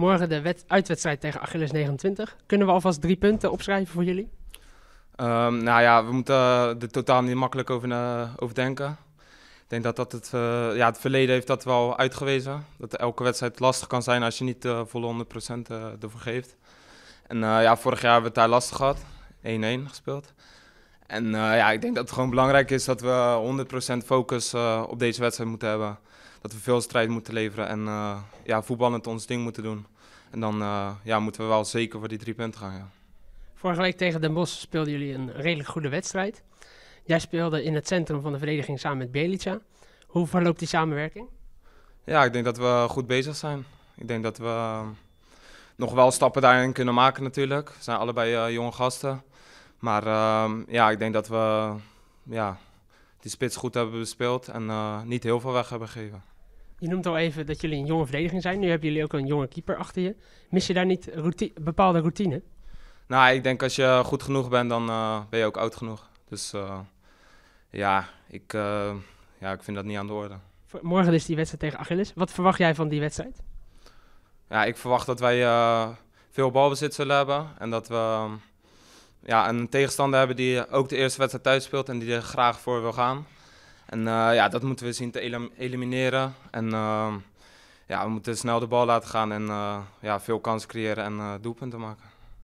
Morgen de uitwedstrijd tegen Achilles 29. Kunnen we alvast drie punten opschrijven voor jullie? Ehm, nou ja, we moeten er totaal niet makkelijk over, denken. Ik denk dat, dat het, eh, ja, het verleden heeft dat wel uitgewezen. Dat elke wedstrijd lastig kan zijn als je niet de eh, volle 100% eh, ervoor geeft. En ja, vorig jaar hebben we het daar lastig gehad. 1-1 gespeeld. En ja, ik denk dat het gewoon belangrijk is dat we 100% focus op deze wedstrijd moeten hebben dat we veel strijd moeten leveren en eh, ja, voetballend ons ding moeten doen. En dan eh, ja, moeten we wel zeker voor die drie punten gaan. Ja. Vorige week tegen Den Bosch speelden jullie een redelijk goede wedstrijd. Jij speelde in het centrum van de verdediging samen met Belica. Hoe verloopt die samenwerking? Ja, ik denk dat we goed bezig zijn. Ik denk dat we ehm, nog wel stappen daarin kunnen maken natuurlijk. We zijn allebei eh, jonge gasten. Maar ehm, ja, ik denk dat we ja, die spits goed hebben bespeeld en niet heel veel weg hebben gegeven. Je noemt al even dat jullie een jonge verdediging zijn. Nu hebben jullie ook een jonge keeper achter je. Mis je daar niet bepaalde routine? Nou, ik denk als je goed genoeg bent, dan eh, ben je ook oud genoeg. Dus eh, ja, ik, eh, ja, ik vind dat niet aan de orde. Morgen is dus die wedstrijd tegen Achilles. Wat verwacht jij van die wedstrijd? Ja, ik verwacht dat wij veel balbezit zullen hebben. En dat we ja, een tegenstander hebben die ook de eerste wedstrijd thuis speelt en die er graag voor wil gaan. En eh, ja, dat moeten we zien te elimineren. En eh, ja, we moeten snel de bal laten gaan en eh, ja, veel kansen creëren en doelpunten maken.